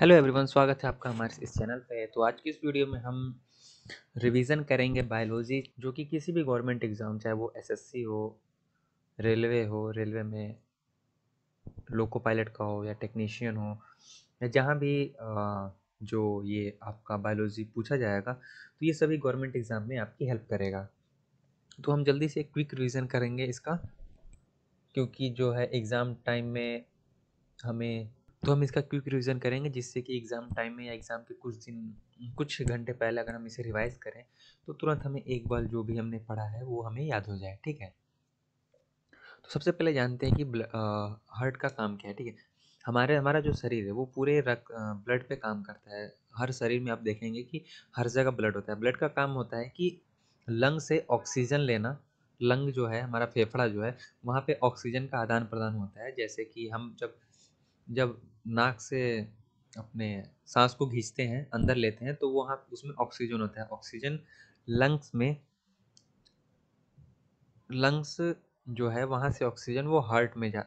Hello everyone स्वागत है आपका हमारे इस चैनल पे तो आज की इस वीडियो में हम रिवीजन करेंगे बायोलॉजी जो कि किसी भी गवर्नमेंट एग्ज़ाम चाहे वो एसएससी हो रेलवे हो रेलवे में लोको पायलट का हो या टेक्नीशियन हो या जहाँ भी जो ये आपका बायोलॉजी पूछा जाएगा तो ये सभी गवर्नमेंट एग्ज़ाम में आपकी हेल्प करेगा तो हम जल्दी से क्विक रिविज़न करेंगे इसका क्योंकि जो है एग्ज़ाम टाइम में हमें तो हम इसका क्विक रिवीजन करेंगे जिससे कि एग्ज़ाम टाइम में या एग्ज़ाम के कुछ दिन कुछ घंटे पहले अगर हम इसे रिवाइज़ करें तो तुरंत हमें एक बार जो भी हमने पढ़ा है वो हमें याद हो जाए ठीक है तो सबसे पहले जानते हैं कि हार्ट का काम क्या है ठीक है हमारे हमारा जो शरीर है वो पूरे रक ब्लड पे काम करता है हर शरीर में आप देखेंगे कि हर जगह ब्लड होता है ब्लड का काम होता है कि लंग से ऑक्सीजन लेना लंग जो है हमारा फेफड़ा जो है वहाँ पे ऑक्सीजन का आदान प्रदान होता है जैसे कि हम जब जब नाक से अपने सांस को खींचते हैं अंदर लेते हैं तो वहाँ उसमें ऑक्सीजन होता है ऑक्सीजन लंग्स में लंग्स जो है वहाँ से ऑक्सीजन वो हार्ट में जा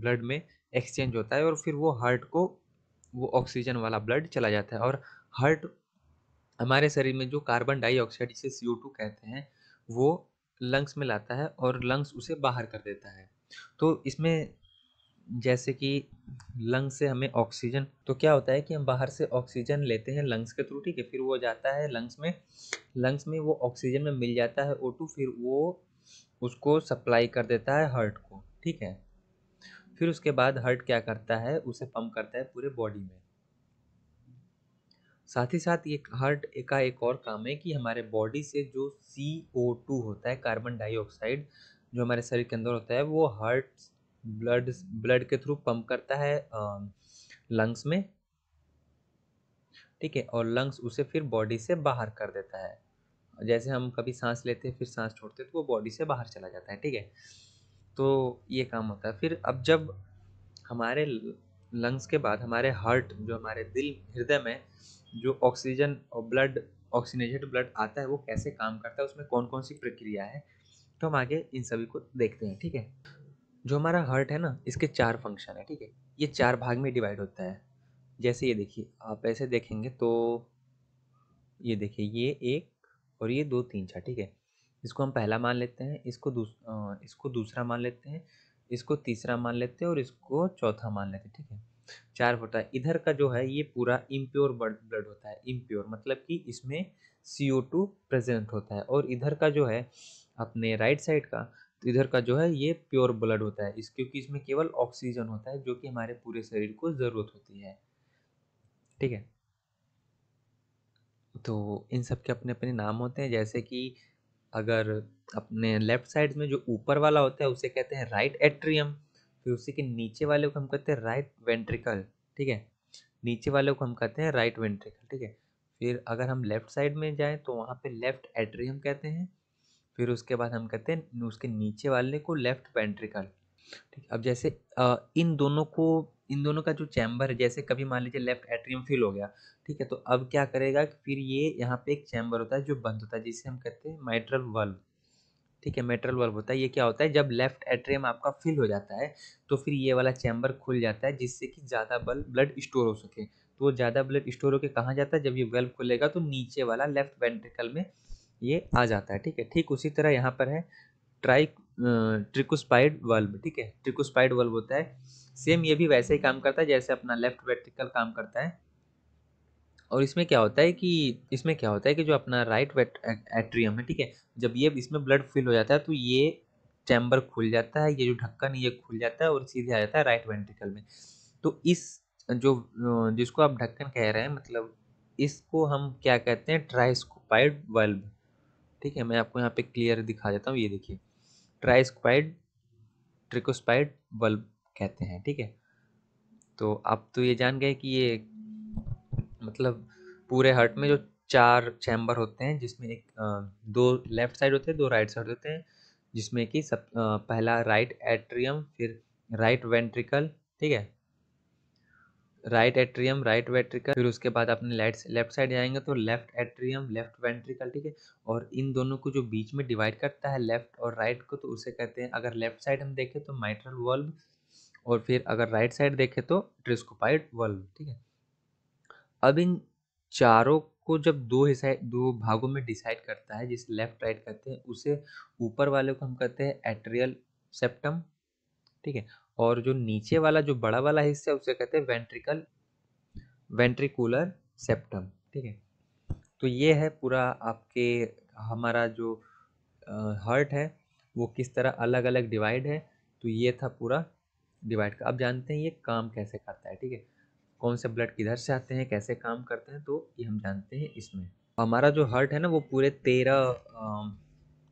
ब्लड में एक्सचेंज होता है और फिर वो हार्ट को वो ऑक्सीजन वाला ब्लड चला जाता है और हार्ट हमारे शरीर में जो कार्बन डाइऑक्साइड जिसे सी कहते हैं वो लंग्स में लाता है और लंग्स उसे बाहर कर देता है तो इसमें जैसे कि लंग्स से हमें ऑक्सीजन तो क्या होता है कि हम बाहर से ऑक्सीजन लेते हैं लंग्स के थ्रू ठीक है फिर वो जाता है लंग्स में लंग्स में वो ऑक्सीजन में मिल जाता है ओ टू फिर वो उसको सप्लाई कर देता है हार्ट को ठीक है फिर उसके बाद हार्ट क्या करता है उसे पम्प करता है पूरे बॉडी में साथ ही साथ ये हार्ट का एक और काम है कि हमारे बॉडी से जो सी ओ टू होता है कार्बन डाइऑक्साइड जो हमारे शरीर के अंदर होता है वो हार्ट ब्लड ब्लड के थ्रू पंप करता है लंग्स में ठीक है और लंग्स उसे फिर बॉडी से बाहर कर देता है जैसे हम कभी सांस लेते हैं फिर सांस छोड़ते हैं तो वो बॉडी से बाहर चला जाता है ठीक है तो ये काम होता है फिर अब जब हमारे लंग्स के बाद हमारे हार्ट जो हमारे दिल हृदय में जो ऑक्सीजन और ब्लड ऑक्सीनेटेड ब्लड आता है वो कैसे काम करता है उसमें कौन कौन सी प्रक्रिया है तो हम आगे इन सभी को देखते हैं ठीक है जो हमारा हर्ट है ना इसके चार फंक्शन है ठीक है ये चार भाग में डिवाइड होता है जैसे ये देखिए आप ऐसे देखेंगे तो ये देखिए ये एक और ये दो तीन चार ठीक है इसको हम पहला मान लेते हैं इसको दूस आ, इसको दूसरा मान लेते हैं इसको तीसरा मान लेते हैं और इसको चौथा मान लेते हैं ठीक है चार होता है इधर का जो है ये पूरा इम्प्योर ब्लड होता है इम्प्योर मतलब कि इसमें सी ओ टू प्रजेंट होता है और इधर का जो है अपने राइट साइड का इधर का जो है ये प्योर ब्लड होता है इस क्योंकि इसमें केवल ऑक्सीजन होता है जो कि हमारे पूरे शरीर को ज़रूरत होती है ठीक है तो इन सब के अपने अपने नाम होते हैं जैसे कि अगर अपने लेफ्ट साइड में जो ऊपर वाला होता है उसे कहते हैं राइट एट्रियम फिर उसी के नीचे वाले को हम कहते हैं राइट वेंट्रिकल ठीक है नीचे वाले को हम कहते हैं राइट वेंट्रिकल ठीक है फिर अगर हम लेफ्ट साइड में जाएँ तो वहाँ पे लेफ्ट एट्रियम कहते हैं फिर उसके बाद हम कहते हैं उसके नीचे वाले को लेफ्ट पेंट्रिकल ठीक अब जैसे इन दोनों को इन दोनों का जो चैम्बर है जैसे कभी मान लीजिए लेफ्ट एट्रियम फिल हो गया ठीक है तो अब क्या करेगा फिर ये यहाँ पे एक चैम्बर होता है जो बंद होता है जिसे हम कहते हैं माइट्रल वल्व ठीक है मेट्रल वर्ब होता है ये क्या होता है जब लेफ्ट एट्रियम आपका फिल हो जाता है तो फिर ये वाला चैम्बर खुल जाता है जिससे कि ज़्यादा बल ब्लड स्टोर हो सके तो ज़्यादा ब्लड स्टोर होकर कहाँ जाता है जब ये वेल्व खुलेगा तो नीचे वाला लेफ्ट वेंट्रिकल में ये आ जाता है ठीक है ठीक उसी तरह यहाँ पर है ट्राई ट्रिकोस्पाइड बल्ब ठीक है ट्रिकोस्पाइड बल्ब होता है सेम ये भी वैसे ही काम करता है जैसे अपना लेफ्ट वेट्रिकल काम करता है और इसमें क्या होता है कि इसमें क्या होता है कि जो अपना राइट वेट एट्रियम है ठीक है जब ये इसमें ब्लड फिल हो जाता है तो ये चैम्बर खुल जाता है ये जो ढक्कन ये खुल जाता है और सीधे आ जाता है राइट वेंट्रिकल में तो इस जो जिसको आप ढक्कन कह रहे हैं मतलब इसको हम क्या कहते हैं ट्राइस्कोपाइड वल्ब ठीक है मैं आपको यहाँ पे क्लियर दिखा देता हूँ ये देखिए ट्राइस्क्वाइड ट्रिकोस्पाइड बल्ब कहते हैं ठीक है तो आप तो ये जान गए कि ये मतलब पूरे हर्ट में जो चार चैम्बर होते हैं जिसमें एक दो लेफ्ट साइड होते हैं दो राइट साइड होते हैं जिसमें कि सब पहला राइट एट्रियम फिर राइट वेंट्रिकल ठीक है राइट एट्रियम राइट वेट्रिकल फिर उसके बाद अपने लेफ्ट लेफ्ट साइड जाएंगे तो लेफ्ट एट्रियम लेफ्ट वेंट्रिकल ठीक है और इन दोनों को जो बीच में डिवाइड करता है लेफ्ट और राइट right को तो उसे कहते हैं अगर लेफ्ट साइड हम देखें तो माइट्रल वॉल्व और फिर अगर राइट right साइड देखें तो ट्रिस्कोपाइड वॉल्व ठीक है अब इन चारों को जब दो हिस्सा दो भागों में डिसाइड करता है जिसे लेफ्ट राइट कहते हैं उसे ऊपर वाले को हम कहते हैं एट्रियल सेप्टम ठीक है और जो नीचे वाला जो बड़ा वाला हिस्सा है उसे कहते हैं वेंट्रिकल वेंट्रिकुलर सेप्टम ठीक है तो ये है पूरा आपके हमारा जो हर्ट है वो किस तरह अलग अलग डिवाइड है तो ये था पूरा डिवाइड का अब जानते हैं ये काम कैसे करता है ठीक है कौन से ब्लड किधर से आते हैं कैसे काम करते हैं तो ये हम जानते हैं इसमें हमारा जो हर्ट है ना वो पूरे तेरह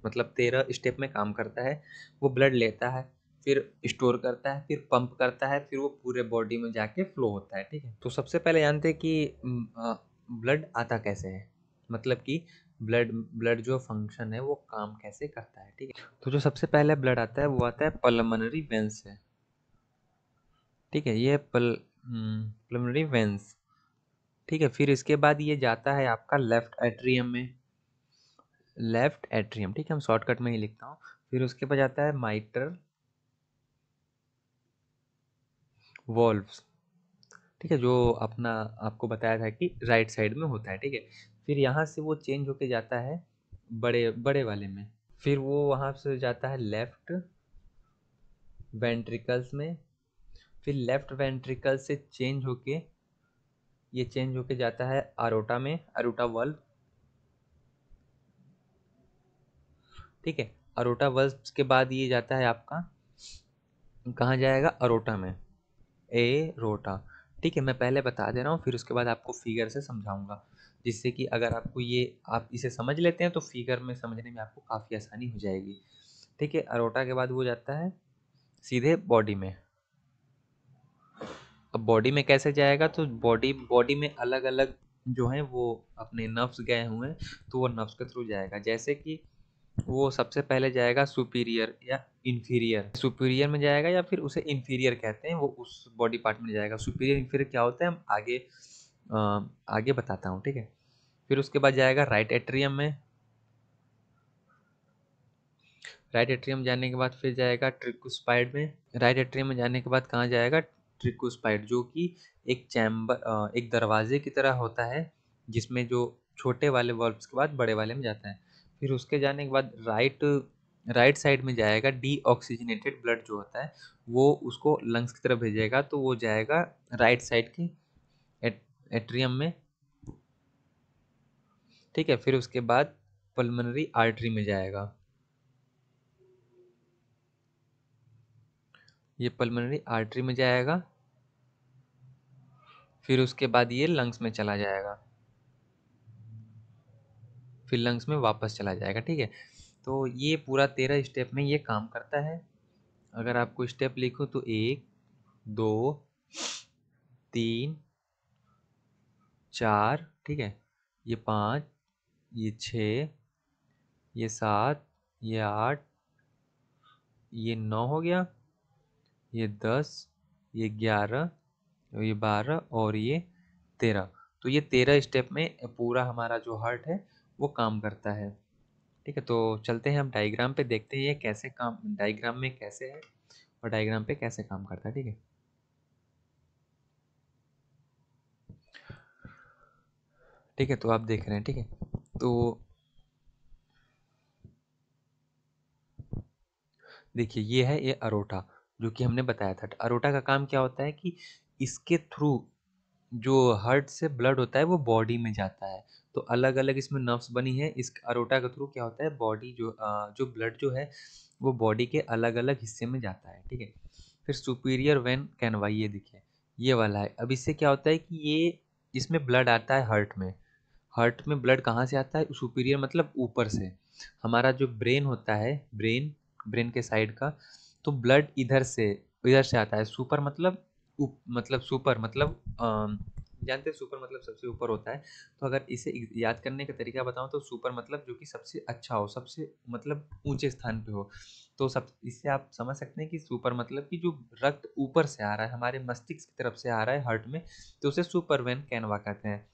मतलब तेरह स्टेप में काम करता है वो ब्लड लेता है फिर स्टोर करता है फिर पंप करता है फिर वो पूरे बॉडी में जाके फ्लो होता है ठीक है तो सबसे पहले जानते हैं कि ब्लड आता कैसे है मतलब कि ब्लड ब्लड जो फंक्शन है वो काम कैसे करता है ठीक है तो जो सबसे पहले ब्लड आता है वो आता है पलमनरी वेंस से ठीक है ये पल हम्म, पलमनरी वेंस ठीक है फिर इसके बाद ये जाता है आपका लेफ्ट एट्रियम में लेफ्ट एट्रियम ठीक है हम शॉर्टकट में ही लिखता हूँ फिर उसके बाद जाता है माइटर वॉल्व्स ठीक है जो अपना आपको बताया था कि राइट साइड में होता है ठीक है फिर यहाँ से वो चेंज होके जाता है बड़े बड़े वाले में फिर वो वहाँ से जाता है लेफ्ट वेंट्रिकल्स में फिर लेफ्ट वेंट्रिकल से चेंज होके ये चेंज होके जाता है आरोटा में अरोटा वल्व ठीक है अरोटा वल्व के बाद ये जाता है आपका कहाँ जाएगा अरोटा में ए रोटा ठीक है मैं पहले बता दे रहा हूँ फिर उसके बाद आपको फिगर से समझाऊंगा जिससे कि अगर आपको ये आप इसे समझ लेते हैं तो फिगर में समझने में आपको काफ़ी आसानी हो जाएगी ठीक है अरोटा के बाद वो जाता है सीधे बॉडी में अब बॉडी में कैसे जाएगा तो बॉडी बॉडी में अलग अलग जो हैं वो अपने नफ्स गए हुए हैं तो वो नफ्स के थ्रू जाएगा जैसे कि वो सबसे पहले जाएगा सुपीरियर या इन्फीरियर सुपीरियर में जाएगा या फिर उसे इन्फीरियर कहते हैं वो उस बॉडी पार्ट में जाएगा सुपीरियर इन्फीरियर क्या होता है हम आगे आ, आगे बताता हूँ ठीक है फिर उसके बाद जाएगा राइट एट्रियम में राइट एट्रियम जाने के बाद फिर जाएगा ट्रिकोस्पाइड में राइट एट्रियम में जाने के बाद कहाँ जाएगा ट्रिकोस्पाइड जो कि एक चैम्बर एक दरवाजे की तरह होता है जिसमें जो छोटे वाले वर्ब्स के बाद बड़े वाले में जाता है फिर उसके जाने के बाद राइट राइट साइड में जाएगा डी ऑक्सीजनेटेड ब्लड जो होता है वो उसको लंग्स की तरफ भेजेगा तो वो जाएगा राइट साइड के एट्रियम में ठीक है फिर उसके बाद पल्मोनरी आर्टरी में जाएगा ये पल्मोनरी आर्टरी में जाएगा फिर उसके बाद ये लंग्स में चला जाएगा फिर लंग्स में वापस चला जाएगा ठीक है तो ये पूरा तेरह स्टेप में ये काम करता है अगर आपको स्टेप लिखो तो एक दो तीन चार ठीक है ये पाँच ये छ ये सात ये आठ ये नौ हो गया ये दस ये ग्यारह ये बारह और ये तेरह तो ये तेरह स्टेप में पूरा हमारा जो हर्ट है वो काम करता है ठीक है तो चलते हैं हम डाइग्राम पे देखते हैं ये कैसे काम डाइग्राम में कैसे है और डायग्राम पे कैसे काम करता है ठीक है ठीक है तो आप देख रहे हैं ठीक है तो देखिए ये है ये अरोटा जो कि हमने बताया था अरोटा का काम क्या होता है कि इसके थ्रू जो हर्ट से ब्लड होता है वो बॉडी में जाता है तो अलग अलग इसमें नर्व्स बनी है इस अरोटा के थ्रू क्या होता है बॉडी जो जो ब्लड जो है वो बॉडी के अलग अलग हिस्से में जाता है ठीक है फिर सुपीरियर वेन कैनवा ये ये वाला है अब इससे क्या होता है कि ये इसमें ब्लड आता है हार्ट में हार्ट में ब्लड कहाँ से आता है सुपीरियर मतलब ऊपर से हमारा जो ब्रेन होता है ब्रेन ब्रेन के साइड का तो ब्लड इधर से इधर से आता है सुपर मतलब उप, मतलब सुपर मतलब जानते हैं सुपर मतलब सबसे ऊपर होता है तो अगर इसे याद करने का तरीका बताऊं तो सुपर मतलब जो कि सबसे अच्छा हो सबसे मतलब ऊंचे स्थान पे हो तो सब इससे आप समझ सकते हैं कि सुपर मतलब कि जो रक्त ऊपर से आ रहा है हमारे मस्तिष्क की तरफ से आ रहा है हार्ट में तो उसे सुपर वेन कैनवा कहते हैं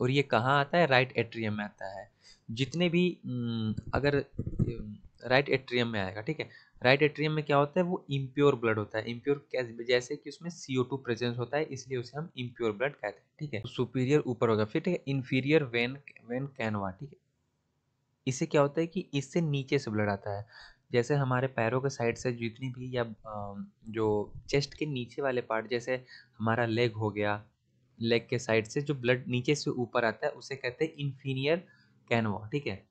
और ये कहाँ आता है राइट एट्रियम में आता है जितने भी अगर राइट एट्रियम में आएगा ठीक है राइट एट्रियम में क्या होता है वो इम्प्योर ब्लड होता है इम्प्योर जैसे कि उसमें सी प्रेजेंस होता है इसलिए उसे हम इम्प्योर ब्लड कहते हैं ठीक है सुपीरियर तो ऊपर होगा फिर ठीक है इन्फीरियर वेन वेन कैनवा ठीक है इससे क्या होता है कि इससे नीचे से ब्लड आता है जैसे हमारे पैरों के साइड से जितनी भी या जो चेस्ट के नीचे वाले पार्ट जैसे हमारा लेग हो गया लेग के साइड से जो ब्लड नीचे से ऊपर आता है उसे कहते हैं इन्फीनियर कैनवा ठीक है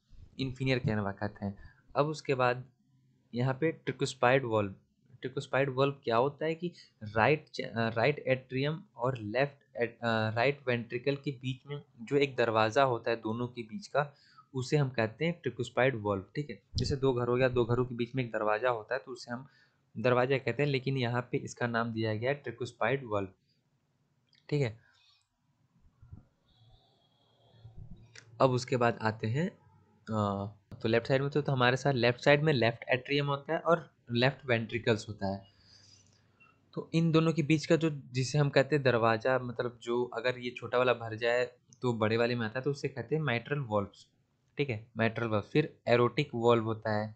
इन्फीनियर कैनवा कहते हैं अब उसके बाद यहाँ पे ट्रिकोस्पाइड वॉल्व ट्रिकोस्पाइड वॉल्व क्या होता है कि राइट राइट एट्रियम और लेफ्ट राइट वेंट्रिकल के बीच में जो एक दरवाज़ा होता है दोनों के बीच का उसे हम कहते हैं ट्रिकोस्पाइड वॉल्व ठीक है जैसे दो घर हो गया दो घरों के बीच में एक दरवाज़ा होता है तो उसे हम दरवाज़ा कहते हैं लेकिन यहाँ पे इसका नाम दिया गया है ट्रिकोस्पाइड वॉल्व ठीक है अब उसके बाद आते हैं तो लेफ्ट साइड में तो, तो हमारे साथ लेफ्ट साइड में लेफ्ट एट्रियम होता है और लेफ्ट वेंट्रिकल्स होता है तो इन दोनों के बीच का जो जिसे हम कहते हैं दरवाज़ा मतलब जो अगर ये छोटा वाला भर जाए तो बड़े वाले में आता है तो उसे कहते हैं माइट्रल वॉल्व्स ठीक है माइट्रल वॉल्व फिर एरोटिक वॉल्व होता है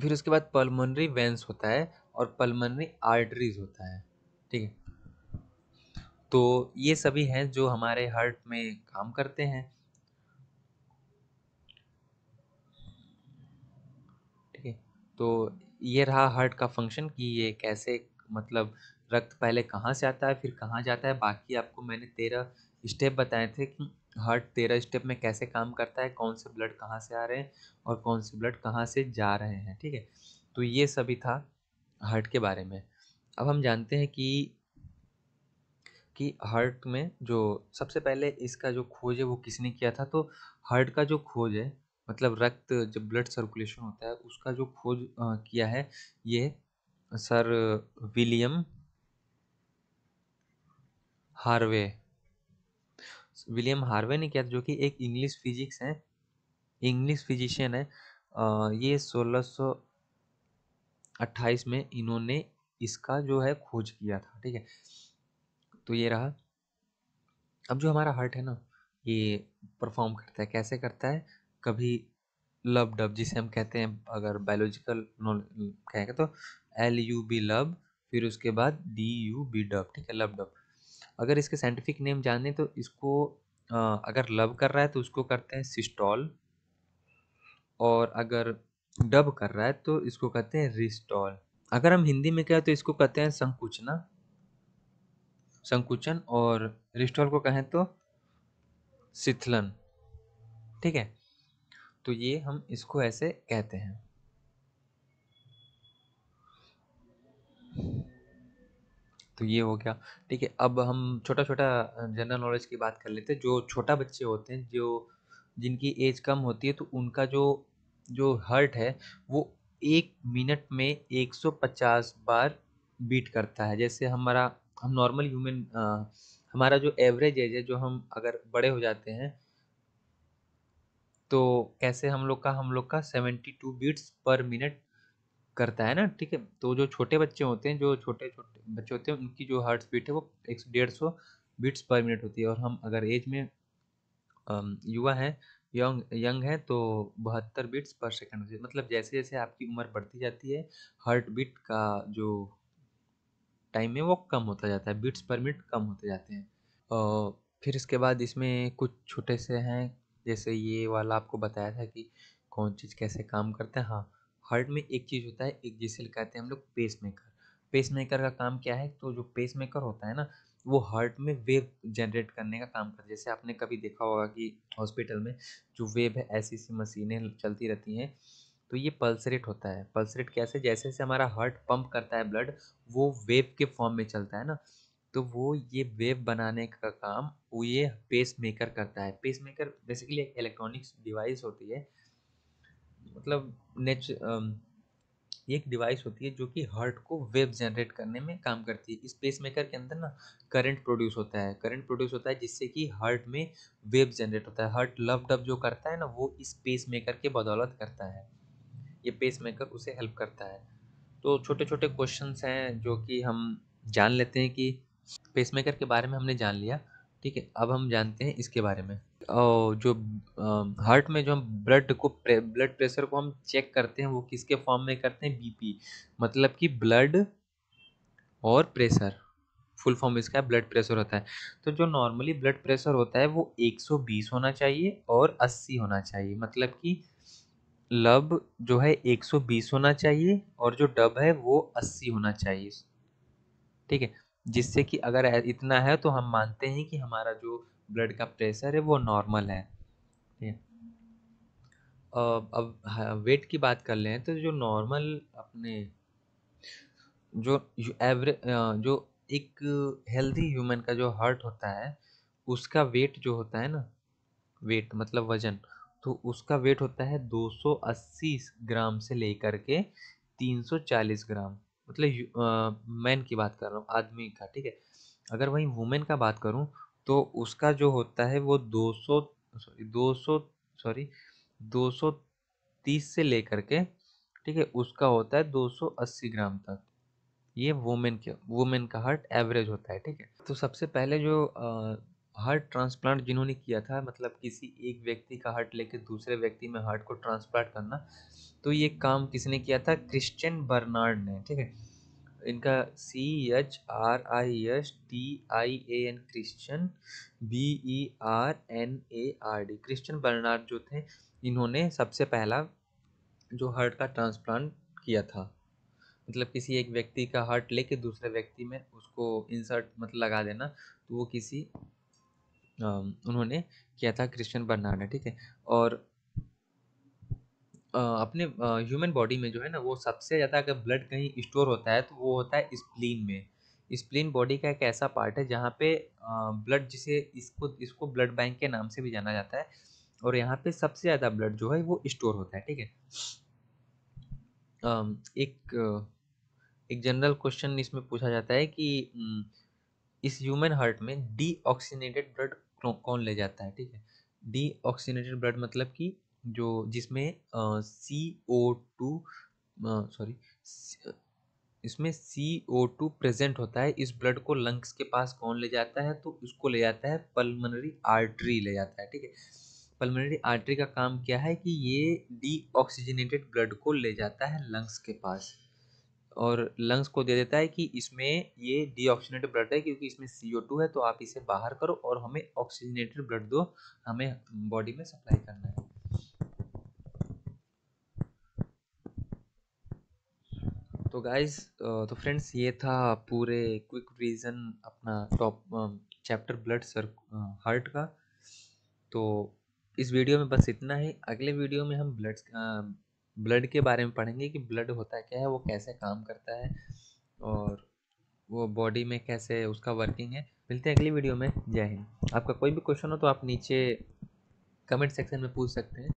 फिर उसके बाद पल्मोनरी वेंस होता है और पल्मोनरी आर्टरीज होता है ठीक है तो ये सभी हैं जो हमारे हार्ट में काम करते हैं ठीक है तो ये रहा हार्ट का फंक्शन कि ये कैसे मतलब रक्त पहले कहाँ से आता है फिर कहाँ जाता है बाकी आपको मैंने तेरह स्टेप बताए थे कि हार्ट तेरह स्टेप में कैसे काम करता है कौन से ब्लड कहाँ से आ रहे हैं और कौन से ब्लड कहाँ से जा रहे हैं ठीक है तो ये सभी था हार्ट के बारे में अब हम जानते हैं कि कि हार्ट में जो सबसे पहले इसका जो खोज है वो किसने किया था तो हार्ट का जो खोज है मतलब रक्त जब ब्लड सर्कुलेशन होता है उसका जो खोज किया है ये sir William Harvey William Harvey ने किया जो कि एक इंग्लिश फिजिक्स है इंग्लिश फिजिशियन है सोलह ये 1628 में इन्होंने इसका जो है खोज किया था ठीक है तो ये रहा अब जो हमारा हार्ट है ना ये परफॉर्म करता है कैसे करता है कभी लब डब जिसे हम कहते हैं अगर बायोलॉजिकल कहेंगे तो एल यू बी लब फिर उसके बाद डी यू बी डब ठीक है लब डब अगर इसके साइंटिफिक नेम जाने तो इसको अगर लब कर रहा है तो उसको करते हैं सिस्टॉल और अगर डब कर रहा है तो इसको कहते हैं रिस्टॉल अगर हम हिंदी में कहें तो इसको कहते हैं संकुचना संकुचन और रिस्टॉल को कहें तो सिथलन ठीक है तो ये हम इसको ऐसे कहते हैं तो ये हो गया ठीक है अब हम छोटा छोटा जनरल नॉलेज की बात कर लेते हैं जो छोटा बच्चे होते हैं जो जिनकी एज कम होती है तो उनका जो जो हर्ट है वो एक मिनट में 150 बार बीट करता है जैसे हमारा हम नॉर्मल ह्यूमन हमारा जो एवरेज एज है जो हम अगर बड़े हो जाते हैं तो कैसे हम लोग का हम लोग का seventy two beats per minute करता है ना ठीक है तो जो छोटे बच्चे होते हैं जो छोटे छोटे बच्चे होते हैं उनकी जो हार्ट बीट है वो एक सौ डेढ़ सौ बीट्स पर मिनट होती है और हम अगर एज में युवा हैं यंग यंग हैं तो बहत्तर बीट्स पर सेकंड होती है मतलब जैसे जैसे आपकी उम्र बढ़ती जाती है हार्ट बीट का जो टाइम है वो कम होता जाता है बीट्स पर मिनट कम होते जाते हैं और फिर इसके बाद इसमें कुछ छोटे से हैं जैसे ये वाला आपको बताया था कि कौन चीज़ कैसे काम करता है हाँ हार्ट में एक चीज़ होता है एक जिसे कहते हैं हम लोग पेस मेकर पेस मेकर का काम क्या है तो जो पेस मेकर होता है ना वो हार्ट में वेव जनरेट करने का काम करता है जैसे आपने कभी देखा होगा कि हॉस्पिटल में जो वेव है ऐसी ऐसी मशीनें चलती रहती हैं तो ये पल्सरेट होता है पल्सरेट कैसे जैसे जैसे हमारा हार्ट पंप करता है ब्लड वो वेव के फॉर्म में चलता है ना तो वो ये वेव बनाने का काम वो ये पेस मेकर करता है पेस मेकर बेसिकली एक इलेक्ट्रॉनिक्स डिवाइस होती है मतलब नेच ये एक डिवाइस होती है जो कि हार्ट को वेव जनरेट करने में काम करती है इस पेस मेकर के अंदर ना करंट प्रोड्यूस होता है करंट प्रोड्यूस होता है जिससे कि हार्ट में वेव जनरेट होता है हार्ट लव डब जो करता है ना वो इस पेस मेकर के बदौलत करता है ये पेस मेकर उसे हेल्प करता है तो छोटे छोटे क्वेश्चंस हैं जो कि हम जान लेते हैं कि पेसमेकर के बारे में हमने जान लिया ठीक है अब हम जानते हैं इसके बारे में और जो हार्ट में जो हम ब्लड को प्रे, ब्लड प्रेशर को हम चेक करते हैं वो किसके फॉर्म में करते हैं बीपी मतलब कि ब्लड और प्रेशर फुल फॉर्म इसका ब्लड प्रेशर होता है तो जो नॉर्मली ब्लड प्रेशर होता है वो 120 होना चाहिए और 80 होना चाहिए मतलब कि लब जो है 120 होना चाहिए और जो डब है वो 80 होना चाहिए ठीक है जिससे कि अगर इतना है तो हम मानते हैं कि हमारा जो ब्लड का प्रेशर है वो नॉर्मल है ठीक है अब हाँ, वेट की बात कर लें तो जो नॉर्मल अपने जो एवरे जो एक हेल्दी ह्यूमन का जो हार्ट होता है उसका वेट जो होता है ना वेट मतलब वजन तो उसका वेट होता है 280 ग्राम से लेकर के 340 ग्राम मतलब मैन की बात कर रहा हूँ आदमी का ठीक है अगर वहीं वुमेन का बात करूँ तो उसका जो होता है वो 200 सॉरी 200 सॉरी 230 से लेकर के ठीक है उसका होता है 280 ग्राम तक ये वुमेन के वुमेन का हार्ट एवरेज होता है ठीक है तो सबसे पहले जो आ, हार्ट ट्रांसप्लांट जिन्होंने किया था मतलब किसी एक व्यक्ति का हार्ट लेके दूसरे व्यक्ति में हार्ट को ट्रांसप्लांट करना तो ये काम किसने किया था क्रिश्चियन बर्नार्ड ने ठीक है इनका C H R I S T I A N Christian B E R N A R D Christian Barnard जो थे इन्होंने सबसे पहला जो हार्ट का ट्रांसप्लांट किया था मतलब किसी एक व्यक्ति का हार्ट लेके दूसरे व्यक्ति में उसको इंसर्ट मतलब लगा देना तो वो किसी उन्होंने किया था क्रिश्चियन बर्नार्ड ने, ठीक है? और अपने ह्यूमन बॉडी में जो है ना वो सबसे ज़्यादा अगर ब्लड कहीं स्टोर होता है तो वो होता है स्प्लीन में। स्प्लीन बॉडी का एक ऐसा पार्ट है जहाँ पे ब्लड जिसे इसको इसको ब्लड बैंक के नाम से भी जाना जाता है और यहाँ पे सबसे ज़्यादा ब्लड जो है वो स्टोर होता है, ठीक है? एक एक जनरल क्वेश्चन इसमें पूछा जाता है कि इस ह्यूमन हार्ट में डी ब्लड कौन ले जाता है ठीक है डी ऑक्सीनेटेड ब्लड मतलब कि जो जिसमें सी ओ टू सॉरी इसमें सी ओ टू प्रेजेंट होता है इस ब्लड को लंग्स के पास कौन ले जाता है तो उसको ले जाता है पल्मोनरी आर्टरी ले जाता है ठीक है पल्मोनरी आर्टरी का काम क्या है कि ये डी ऑक्सीजनेटेड ब्लड को ले जाता है लंग्स के पास और लंग्स को दे देता है कि इसमें ये डी ब्लड है क्योंकि इसमें सी है तो आप इसे बाहर करो और हमें ऑक्सीजनेटेड ब्लड दो हमें बॉडी में सप्लाई करना है तो गाइज तो फ्रेंड्स ये था पूरे क्विक रिवीजन अपना टॉप चैप्टर ब्लड सर हार्ट का तो इस वीडियो में बस इतना ही अगले वीडियो में हम ब्लड ब्लड के बारे में पढ़ेंगे कि ब्लड होता क्या है वो कैसे काम करता है और वो बॉडी में कैसे उसका वर्किंग है मिलते हैं अगली वीडियो में जय हिंद आपका कोई भी क्वेश्चन हो तो आप नीचे कमेंट सेक्शन में पूछ सकते हैं